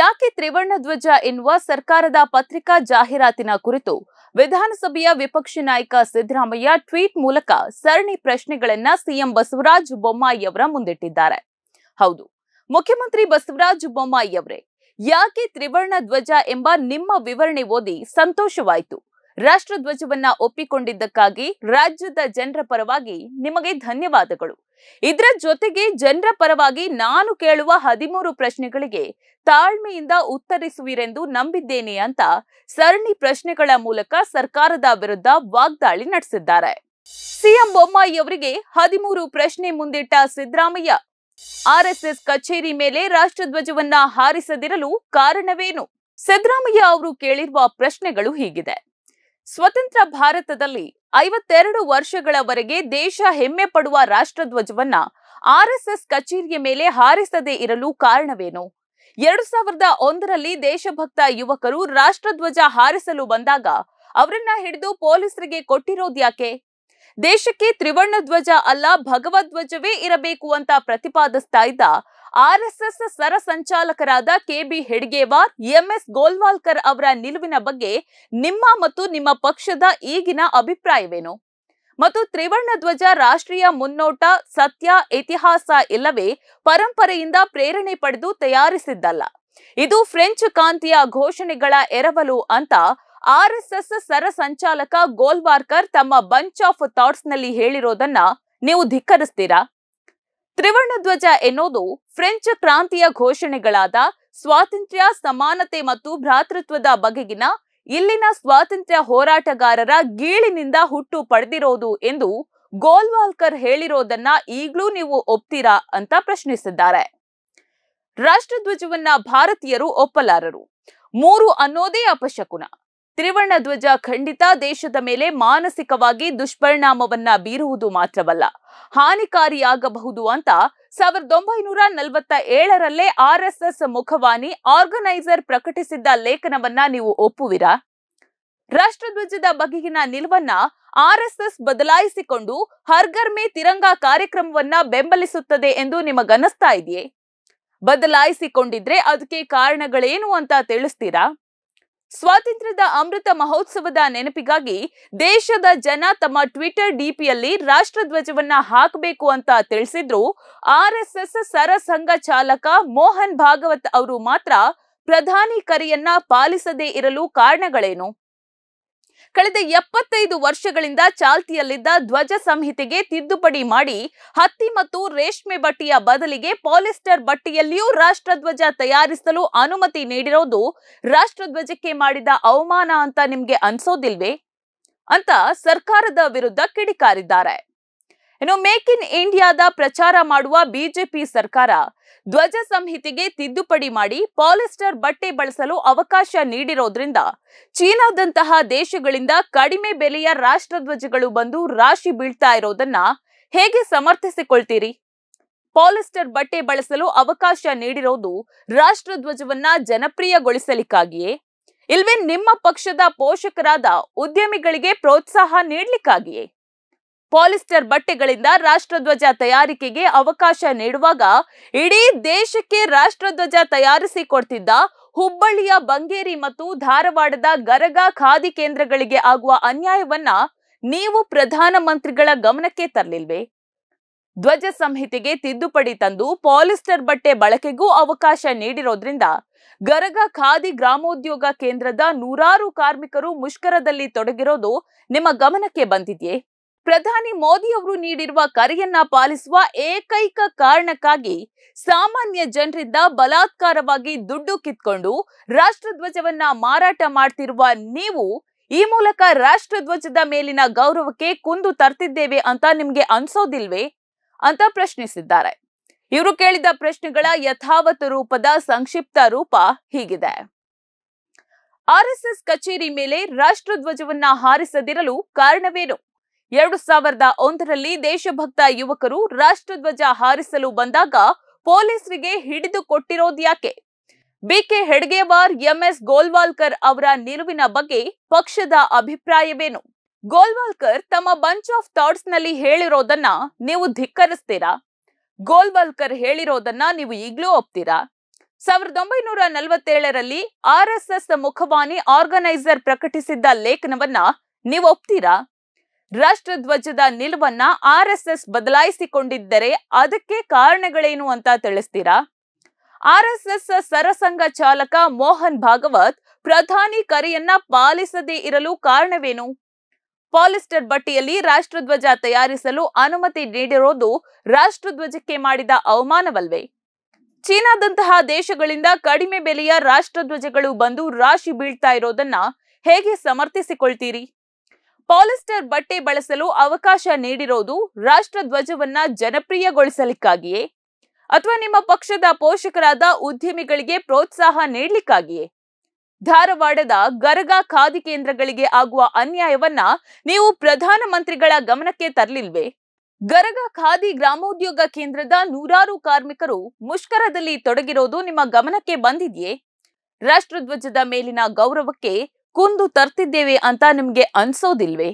ಯಾಕೆ ತ್ರಿವರ್ಣ ಧ್ವಜ ಎನ್ನುವ ಸರ್ಕಾರದ ಪತ್ರಿಕಾ ಜಾಹೀರಾತಿನ ಕುರಿತು ವಿಧಾನಸಭೆಯ ವಿಪಕ್ಷ ನಾಯಕ ಸಿದ್ದರಾಮಯ್ಯ ಟ್ವೀಟ್ ಮೂಲಕ ಸರಣಿ ಪ್ರಶ್ನೆಗಳನ್ನ ಸಿಎಂ ಬಸವರಾಜ ಬೊಮ್ಮಾಯಿ ಅವರ ಮುಂದಿಟ್ಟಿದ್ದಾರೆ ಹೌದು ಮುಖ್ಯಮಂತ್ರಿ ಬಸವರಾಜ ಬೊಮ್ಮಾಯಿ ಅವರೇ ಯಾಕೆ ತ್ರಿವರ್ಣ ಧ್ವಜ ಎಂಬ ನಿಮ್ಮ ವಿವರಣೆ ಓದಿ ಸಂತೋಷವಾಯಿತು ರಾಷ್ಟ್ರಧ್ವಜವನ್ನ ಒಪ್ಪಿಕೊಂಡಿದ್ದಕ್ಕಾಗಿ ರಾಜ್ಯದ ಜನರ ಪರವಾಗಿ ನಿಮಗೆ ಧನ್ಯವಾದಗಳು ಇದರ ಜೊತೆಗೆ ಜನರ ಪರವಾಗಿ ನಾನು ಕೇಳುವ ಹದಿಮೂರು ಪ್ರಶ್ನೆಗಳಿಗೆ ತಾಳ್ಮೆಯಿಂದ ಉತ್ತರಿಸುವಿರೆಂದು ನಂಬಿದ್ದೇನೆ ಅಂತ ಸರಣಿ ಪ್ರಶ್ನೆಗಳ ಮೂಲಕ ಸರ್ಕಾರದ ವಿರುದ್ಧ ವಾಗ್ದಾಳಿ ನಡೆಸಿದ್ದಾರೆ ಸಿಎಂ ಬೊಮ್ಮಾಯಿ ಅವರಿಗೆ ಹದಿಮೂರು ಪ್ರಶ್ನೆ ಮುಂದಿಟ್ಟ ಸಿದ್ದರಾಮಯ್ಯ ಆರ್ಎಸ್ಎಸ್ ಕಚೇರಿ ಮೇಲೆ ರಾಷ್ಟ್ರಧ್ವಜವನ್ನ ಹಾರಿಸದಿರಲು ಕಾರಣವೇನು ಸಿದ್ದರಾಮಯ್ಯ ಅವರು ಕೇಳಿರುವ ಪ್ರಶ್ನೆಗಳು ಹೀಗಿದೆ ಸ್ವತಂತ್ರ ಭಾರತದಲ್ಲಿ ಐವತ್ತೆರಡು ವರ್ಷಗಳವರೆಗೆ ದೇಶ ಹೆಮ್ಮೆ ಪಡುವ ರಾಷ್ಟ್ರಧ್ವಜವನ್ನ ಆರ್ಎಸ್ಎಸ್ ಕಚೇರಿಯ ಮೇಲೆ ಹಾರಿಸದೇ ಇರಲು ಕಾರಣವೇನು ಎರಡು ಸಾವಿರದ ಒಂದರಲ್ಲಿ ದೇಶಭಕ್ತ ಯುವಕರು ರಾಷ್ಟ್ರಧ್ವಜ ಹಾರಿಸಲು ಬಂದಾಗ ಅವರನ್ನ ಹಿಡಿದು ಪೊಲೀಸರಿಗೆ ಕೊಟ್ಟಿರೋದ್ಯಾಕೆ ದೇಶಕ್ಕೆ ತ್ರಿವರ್ಣ ಧ್ವಜ ಅಲ್ಲ ಭಗವಧ್ವಜವೇ ಇರಬೇಕು ಅಂತ ಪ್ರತಿಪಾದಿಸ್ತಾ ಇದ್ದ ಆರ್ಎಸ್ಎಸ್ ಸರ ಸಂಚಾಲಕರಾದ ಕೆಬಿ ಹೆಡ್ಗೇವಾರ್ ಎಂಎಸ್ ಗೋಲ್ವಾಲ್ಕರ್ ಅವರ ನಿಲುವಿನ ಬಗ್ಗೆ ನಿಮ್ಮ ಮತ್ತು ನಿಮ್ಮ ಪಕ್ಷದ ಈಗಿನ ಅಭಿಪ್ರಾಯವೇನು ಮತ್ತು ತ್ರಿವರ್ಣ ಧ್ವಜ ರಾಷ್ಟ್ರೀಯ ಮುನ್ನೋಟ ಸತ್ಯ ಇತಿಹಾಸ ಇಲ್ಲವೇ ಪರಂಪರೆಯಿಂದ ಪ್ರೇರಣೆ ಪಡೆದು ತಯಾರಿಸಿದ್ದಲ್ಲ ಇದು ಫ್ರೆಂಚ್ ಕಾಂತಿಯ ಘೋಷಣೆಗಳ ಎರವಲು ಅಂತ ಆರ್ಎಸ್ಎಸ್ ಸರ ಸಂಚಾಲಕ ಗೋಲ್ವಾರ್ಕರ್ ತಮ್ಮ ಬಂಚ್ ಆಫ್ ಥಾಟ್ಸ್ ನಲ್ಲಿ ಹೇಳಿರೋದನ್ನ ನೀವು ಧಿಕ್ಕರಿಸ್ತೀರಾ ತ್ರಿವರ್ಣ ಧ್ವಜ ಎನ್ನುವುದು ಫ್ರೆಂಚ್ ಕ್ರಾಂತಿಯ ಘೋಷಣೆಗಳಾದ ಸ್ವಾತಂತ್ರ್ಯ ಸಮಾನತೆ ಮತ್ತು ಭ್ರಾತೃತ್ವದ ಬಗೆಗಿನ ಇಲ್ಲಿನ ಸ್ವಾತಂತ್ರ್ಯ ಹೋರಾಟಗಾರರ ಗೀಳಿನಿಂದ ಹುಟ್ಟು ಪಡೆದಿರೋದು ಎಂದು ಗೋಲ್ವಾಲ್ಕರ್ ಹೇಳಿರೋದನ್ನ ಈಗಲೂ ನೀವು ಒಪ್ತೀರಾ ಅಂತ ಪ್ರಶ್ನಿಸಿದ್ದಾರೆ ರಾಷ್ಟ್ರಧ್ವಜವನ್ನ ಭಾರತೀಯರು ಒಪ್ಪಲಾರರು ಮೂರು ಅನ್ನೋದೇ ಅಪಶಕುನ ತ್ರಿವರ್ಣ ಧ್ವಜ ಖಂಡಿತ ದೇಶದ ಮೇಲೆ ಮಾನಸಿಕವಾಗಿ ದುಷ್ಪರಿಣಾಮವನ್ನ ಬೀರುವುದು ಮಾತ್ರವಲ್ಲ ಹಾನಿಕಾರಿಯಾಗಬಹುದು ಅಂತ ಸಾವಿರದ ಒಂಬೈನೂರ ನಲವತ್ತ ಏಳರಲ್ಲೇ ಆರ್ಎಸ್ಎಸ್ ಮುಖವಾಣಿ ಆರ್ಗನೈಸರ್ ಪ್ರಕಟಿಸಿದ್ದ ಲೇಖನವನ್ನ ನೀವು ಒಪ್ಪುವಿರಾ ರಾಷ್ಟ್ರಧ್ವಜದ ಬಗೆಗಿನ ನಿಲುವನ್ನ ಆರ್ಎಸ್ಎಸ್ ಬದಲಾಯಿಸಿಕೊಂಡು ಹರ್ಗರ್ಮೆ ತಿರಂಗ ಕಾರ್ಯಕ್ರಮವನ್ನ ಬೆಂಬಲಿಸುತ್ತದೆ ಎಂದು ನಿಮಗನ್ನಿಸ್ತಾ ಇದೆಯೇ ಬದಲಾಯಿಸಿಕೊಂಡಿದ್ರೆ ಅದಕ್ಕೆ ಕಾರಣಗಳೇನು ಅಂತ ತಿಳಿಸ್ತೀರಾ ಸ್ವಾತಂತ್ರ್ಯದ ಅಮೃತ ಮಹೋತ್ಸವದ ನೆನಪಿಗಾಗಿ ದೇಶದ ಜನ ತಮ್ಮ ಟ್ವಿಟರ್ ಡಿಪಿಯಲ್ಲಿ ರಾಷ್ಟ್ರಧ್ವಜವನ್ನ ಹಾಕಬೇಕು ಅಂತ ತಿಳಿಸಿದ್ರು ಆರ್ಎಸ್ಎಸ್ ಸರಸಂಘ ಚಾಲಕ ಮೋಹನ್ ಭಾಗವತ್ ಅವರು ಮಾತ್ರ ಪ್ರಧಾನಿ ಕರೆಯನ್ನ ಪಾಲಿಸದೇ ಇರಲು ಕಾರಣಗಳೇನು ಕಳೆದ ಎಪ್ಪತ್ತೈದು ವರ್ಷಗಳಿಂದ ಚಾಲ್ತಿಯಲ್ಲಿದ್ದ ಧ್ವಜ ಸಂಹಿತೆಗೆ ತಿದ್ದುಪಡಿ ಮಾಡಿ ಹತ್ತಿ ಮತ್ತು ರೇಷ್ಮೆ ಬಟ್ಟೆಯ ಬದಲಿಗೆ ಪಾಲಿಸ್ಟರ್ ಬಟ್ಟೆಯಲ್ಲಿಯೂ ರಾಷ್ಟ್ರಧ್ವಜ ತಯಾರಿಸಲು ಅನುಮತಿ ನೀಡಿರೋದು ರಾಷ್ಟ್ರಧ್ವಜಕ್ಕೆ ಮಾಡಿದ ಅವಮಾನ ಅಂತ ನಿಮ್ಗೆ ಅನ್ಸೋದಿಲ್ವೇ ಅಂತ ಸರ್ಕಾರದ ವಿರುದ್ಧ ಕಿಡಿಕಾರಿದ್ದಾರೆ ಇನ್ನು ಮೇಕ್ ಇನ್ ಇಂಡಿಯಾದ ಪ್ರಚಾರ ಮಾಡುವ ಬಿಜೆಪಿ ಸರ್ಕಾರ ಧ್ವಜ ಸಂಹಿತೆಗೆ ತಿದ್ದುಪಡಿ ಮಾಡಿ ಪಾಲಿಸ್ಟರ್ ಬಟ್ಟೆ ಬಳಸಲು ಅವಕಾಶ ನೀಡಿರೋದ್ರಿಂದ ಚೀನಾದಂತಹ ದೇಶಗಳಿಂದ ಕಡಿಮೆ ಬೆಲೆಯ ರಾಷ್ಟ್ರಧ್ವಜಗಳು ಬಂದು ರಾಶಿ ಬೀಳ್ತಾ ಇರೋದನ್ನ ಹೇಗೆ ಸಮರ್ಥಿಸಿಕೊಳ್ತೀರಿ ಪಾಲಿಸ್ಟರ್ ಬಟ್ಟೆ ಬಳಸಲು ಅವಕಾಶ ನೀಡಿರೋದು ರಾಷ್ಟ್ರಧ್ವಜವನ್ನ ಜನಪ್ರಿಯಗೊಳಿಸಲಿಕ್ಕಾಗಿಯೇ ಇಲ್ವೇ ನಿಮ್ಮ ಪಕ್ಷದ ಪೋಷಕರಾದ ಉದ್ಯಮಿಗಳಿಗೆ ಪ್ರೋತ್ಸಾಹ ನೀಡಲಿಕ್ಕಾಗಿಯೇ ಪಾಲಿಸ್ಟರ್ ಬಟ್ಟೆಗಳಿಂದ ರಾಷ್ಟ್ರಧ್ವಜ ತಯಾರಿಕೆಗೆ ಅವಕಾಶ ನೀಡುವಾಗ ಇಡೀ ದೇಶಕ್ಕೆ ರಾಷ್ಟ್ರಧ್ವಜ ತಯಾರಿಸಿ ಕೊಡ್ತಿದ್ದ ಹುಬ್ಬಳ್ಳಿಯ ಬಂಗೇರಿ ಮತ್ತು ಧಾರವಾಡದ ಗರಗ ಖಾದಿ ಕೇಂದ್ರಗಳಿಗೆ ಆಗುವ ಅನ್ಯಾಯವನ್ನ ನೀವು ಪ್ರಧಾನಮಂತ್ರಿಗಳ ಗಮನಕ್ಕೆ ತರಲಿಲ್ವೆ ಧ್ವಜ ಸಂಹಿತೆಗೆ ತಿದ್ದುಪಡಿ ತಂದು ಪಾಲಿಸ್ಟರ್ ಬಟ್ಟೆ ಬಳಕೆಗೂ ಅವಕಾಶ ನೀಡಿರೋದ್ರಿಂದ ಗರಗ ಖಾದಿ ಗ್ರಾಮೋದ್ಯೋಗ ಕೇಂದ್ರದ ನೂರಾರು ಕಾರ್ಮಿಕರು ಮುಷ್ಕರದಲ್ಲಿ ತೊಡಗಿರೋದು ನಿಮ್ಮ ಗಮನಕ್ಕೆ ಬಂದಿದೆಯೇ ಪ್ರಧಾನಿ ಮೋದಿಯವರು ನೀಡಿರುವ ಕರೆಯನ್ನ ಪಾಲಿಸುವ ಏಕೈಕ ಕಾರಣಕ್ಕಾಗಿ ಸಾಮಾನ್ಯ ಜನರಿಂದ ಬಲಾತ್ಕಾರವಾಗಿ ದುಡ್ಡು ಕಿತ್ಕೊಂಡು ರಾಷ್ಟ್ರಧ್ವಜವನ್ನ ಮಾರಾಟ ಮಾಡ್ತಿರುವ ನೀವು ಈ ಮೂಲಕ ರಾಷ್ಟ್ರಧ್ವಜದ ಮೇಲಿನ ಗೌರವಕ್ಕೆ ಕುಂದು ತರ್ತಿದ್ದೇವೆ ಅಂತ ನಿಮ್ಗೆ ಅನ್ಸೋದಿಲ್ವೇ ಅಂತ ಪ್ರಶ್ನಿಸಿದ್ದಾರೆ ಇವರು ಕೇಳಿದ ಪ್ರಶ್ನೆಗಳ ಯಥಾವತ್ ರೂಪದ ಸಂಕ್ಷಿಪ್ತ ರೂಪ ಹೀಗಿದೆ ಆರ್ಎಸ್ಎಸ್ ಕಚೇರಿ ಮೇಲೆ ರಾಷ್ಟ್ರಧ್ವಜವನ್ನ ಹಾರಿಸದಿರಲು ಕಾರಣವೇನು ಎರಡು ಸಾವಿರದ ಒಂದರಲ್ಲಿ ದೇಶಭಕ್ತ ಯುವಕರು ರಾಷ್ಟ್ರಧ್ವಜ ಹಾರಿಸಲು ಬಂದಾಗ ಪೊಲೀಸರಿಗೆ ಹಿಡಿದು ಯಾಕೆ ಬಿಕೆ ಹೆಡ್ಗೇವಾರ್ ಎಂಎಸ್ ಗೋಲ್ವಾಲ್ಕರ್ ಅವರ ನಿಲುವಿನ ಬಗ್ಗೆ ಪಕ್ಷದ ಅಭಿಪ್ರಾಯವೇನು ಗೋಲ್ವಾಲ್ಕರ್ ತಮ್ಮ ಬಂಚ್ ಆಫ್ ಥಾಟ್ಸ್ ನಲ್ಲಿ ಹೇಳಿರೋದನ್ನ ನೀವು ಧಿಕ್ಕರಿಸ್ತೀರಾ ಗೋಲ್ವಾಲ್ಕರ್ ಹೇಳಿರೋದನ್ನ ನೀವು ಈಗಲೂ ಒಪ್ತೀರಾ ಸಾವಿರದ ಒಂಬೈನೂರ ನಲವತ್ತೇಳರಲ್ಲಿ ಆರ್ ಎಸ್ ಎಸ್ ಮುಖವಾಣಿ ಆರ್ಗನೈಸರ್ ಪ್ರಕಟಿಸಿದ್ದ ಲೇಖನವನ್ನ ನೀವು ಒಪ್ತೀರಾ ರಾಷ್ಟ್ರಧ್ವಜದ ನಿಲುವನ್ನ ಆರ್ ಎಸ್ ಎಸ್ ಬದಲಾಯಿಸಿಕೊಂಡಿದ್ದರೆ ಅದಕ್ಕೆ ಕಾರಣಗಳೇನು ಅಂತ ತಿಳಿಸ್ತೀರಾ ಆರ್ ಎಸ್ ಎಸ್ ಸರಸಂಘ ಚಾಲಕ ಮೋಹನ್ ಭಾಗವತ್ ಪ್ರಧಾನಿ ಕರೆಯನ್ನ ಪಾಲಿಸದೇ ಇರಲು ಕಾರಣವೇನು ಪಾಲಿಸ್ಟರ್ ಬಟ್ಟೆಯಲ್ಲಿ ರಾಷ್ಟ್ರಧ್ವಜ ತಯಾರಿಸಲು ಅನುಮತಿ ನೀಡಿರೋದು ರಾಷ್ಟ್ರಧ್ವಜಕ್ಕೆ ಮಾಡಿದ ಅವಮಾನವಲ್ವೇ ಚೀನಾದಂತಹ ದೇಶಗಳಿಂದ ಕಡಿಮೆ ಬೆಲೆಯ ರಾಷ್ಟ್ರಧ್ವಜಗಳು ಬಂದು ರಾಶಿ ಬೀಳ್ತಾ ಇರೋದನ್ನ ಹೇಗೆ ಸಮರ್ಥಿಸಿಕೊಳ್ತೀರಿ ಪಾಲಿಸ್ಟರ್ ಬಟ್ಟೆ ಬಳಸಲು ಅವಕಾಶ ನೀಡಿರೋದು ರಾಷ್ಟ್ರ ಧ್ವಜವನ್ನ ಜನಪ್ರಿಯಗೊಳಿಸಲಿಕ್ಕಾಗಿಯೇ ಅಥವಾ ನಿಮ್ಮ ಪಕ್ಷದ ಪೋಷಕರಾದ ಉದ್ಯಮಿಗಳಿಗೆ ಪ್ರೋತ್ಸಾಹ ನೀಡಲಿಕ್ಕಾಗಿಯೇ ಧಾರವಾಡದ ಗರಗ ಖಾದಿ ಕೇಂದ್ರಗಳಿಗೆ ಆಗುವ ಅನ್ಯಾಯವನ್ನ ನೀವು ಪ್ರಧಾನಮಂತ್ರಿಗಳ ಗಮನಕ್ಕೆ ತರಲಿಲ್ವೆ ಗರಗ ಖಾದಿ ಗ್ರಾಮೋದ್ಯೋಗ ಕೇಂದ್ರದ ನೂರಾರು ಕಾರ್ಮಿಕರು ಮುಷ್ಕರದಲ್ಲಿ ತೊಡಗಿರೋದು ನಿಮ್ಮ ಗಮನಕ್ಕೆ ಬಂದಿದೆಯೇ ರಾಷ್ಟ್ರಧ್ವಜದ ಮೇಲಿನ ಗೌರವಕ್ಕೆ ಕುಂದು ತರ್ತಿದ್ದೇವೆ ಅಂತ ನಿಮ್ಗೆ ಅನ್ಸೋದಿಲ್ವೇ